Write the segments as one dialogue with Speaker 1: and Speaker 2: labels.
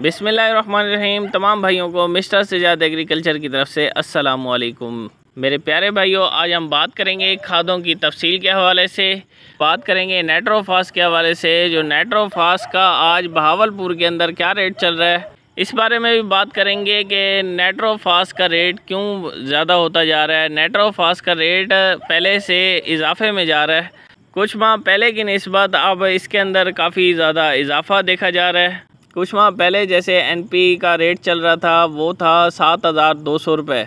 Speaker 1: बिसमीम तमाम भाइयों को मिस्टर सजाद एग्रीकल्चर की तरफ से वालेकुम मेरे प्यारे भाइयों आज हम बात करेंगे खादों की तफसील के हवाले से बात करेंगे नेट्रोफास के हवाले से जो नेट्रोफास का आज बहावलपुर के अंदर क्या रेट चल रहा है इस बारे में भी बात करेंगे कि नेट्रोफास का रेट क्यों ज़्यादा होता जा रहा है नेट्रोफास का रेट पहले से इजाफे में जा रहा है कुछ माह पहले की नस्बत अब इसके अंदर काफ़ी ज़्यादा इजाफा देखा जा रहा है कुछ माह पहले जैसे एनपी का रेट चल रहा था वो था सात हज़ार दो सौ रुपये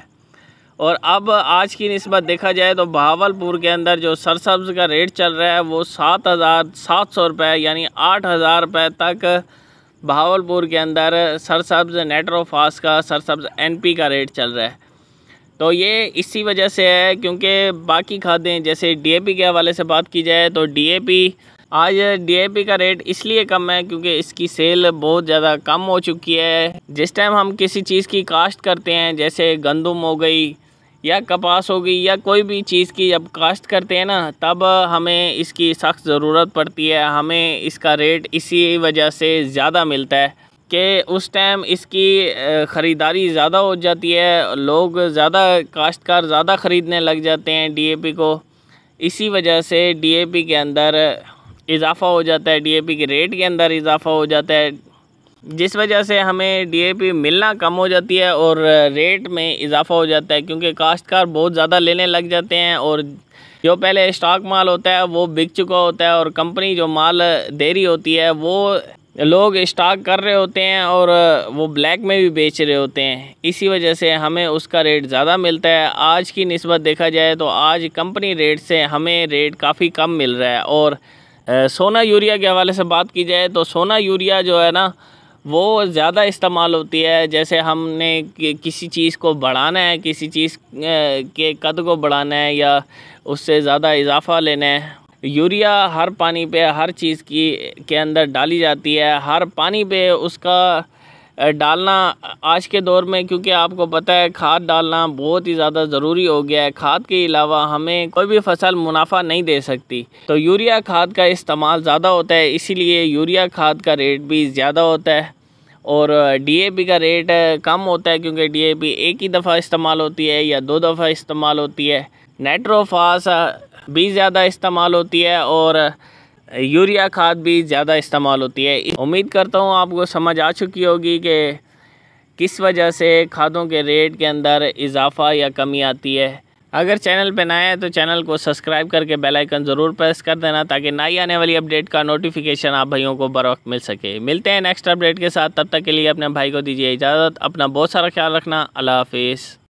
Speaker 1: और अब आज की नस्बत देखा जाए तो बहावलपुर के अंदर जो सरसब्ज़ का रेट चल रहा है वो सात हज़ार सात सौ रुपये यानी आठ हज़ार रुपये तक बहावलपुर के अंदर सरसब्ज़ नेट्रोफास का सरसब्ज़ एनपी का रेट चल रहा है तो ये इसी वजह से है क्योंकि बाकी खादें जैसे डी के हवाले से बात की जाए तो डी आज डीएपी का रेट इसलिए कम है क्योंकि इसकी सेल बहुत ज़्यादा कम हो चुकी है जिस टाइम हम किसी चीज़ की काश्त करते हैं जैसे गंदम हो गई या कपास हो गई या कोई भी चीज़ की जब काश्त करते हैं ना तब हमें इसकी सख्त ज़रूरत पड़ती है हमें इसका रेट इसी वजह से ज़्यादा मिलता है कि उस टाइम इसकी ख़रीदारी ज़्यादा हो जाती है लोग ज़्यादा काश्तकार ज़्यादा ख़रीदने लग जाते हैं डीएपी को इसी वजह से डीएपी के अंदर इजाफा हो जाता है डीएपी के रेट के अंदर इजाफा हो जाता है जिस वजह से हमें डीएपी मिलना कम हो जाती है और रेट में इजाफा हो जाता है क्योंकि काश्तकार बहुत ज़्यादा लेने लग जाते हैं और जो पहले स्टॉक माल होता है वो बिक चुका होता है और कंपनी जो माल दे रही होती है वो लोग स्टॉक कर रहे होते हैं और वो ब्लैक में भी बेच रहे होते हैं इसी वजह से हमें उसका रेट ज़्यादा मिलता है आज की नस्बत देखा जाए तो आज कंपनी रेट से हमें रेट काफ़ी कम मिल रहा है और सोना यूरिया के हवाले से बात की जाए तो सोना यूरिया जो है ना वो ज़्यादा इस्तेमाल होती है जैसे हमने किसी चीज़ को बढ़ाना है किसी चीज़ के कद को बढ़ाना है या उससे ज़्यादा इजाफा लेना है यूरिया हर पानी पे हर चीज़ की के अंदर डाली जाती है हर पानी पे उसका डालना आज के दौर में क्योंकि आपको पता है खाद डालना बहुत ही ज़्यादा ज़रूरी हो गया है खाद के अलावा हमें कोई भी फसल मुनाफा नहीं दे सकती तो यूरिया खाद का इस्तेमाल ज़्यादा होता है इसीलिए यूरिया खाद का रेट भी ज़्यादा होता है और डीएपी का रेट कम होता है क्योंकि डीएपी एक ही दफ़ा इस्तेमाल होती है या दो दफ़ा इस्तेमाल होती है नेट्रोफास भी ज़्यादा इस्तेमाल होती है और यूरिया खाद भी ज़्यादा इस्तेमाल होती है उम्मीद करता हूँ आपको समझ आ चुकी होगी कि किस वजह से खादों के रेट के अंदर इजाफा या कमी आती है अगर चैनल पर नए हैं तो चैनल को सब्सक्राइब करके बेल आइकन ज़रूर प्रेस कर देना ताकि नई आने वाली अपडेट का नोटिफिकेशन आप भाइयों को बर वक्त मिल सके मिलते हैं नेक्स्ट अपडेट के साथ तब तक के लिए अपने भाई को दीजिए इजाज़त अपना बहुत सारा ख्याल रखना अल्लाह हाफिज़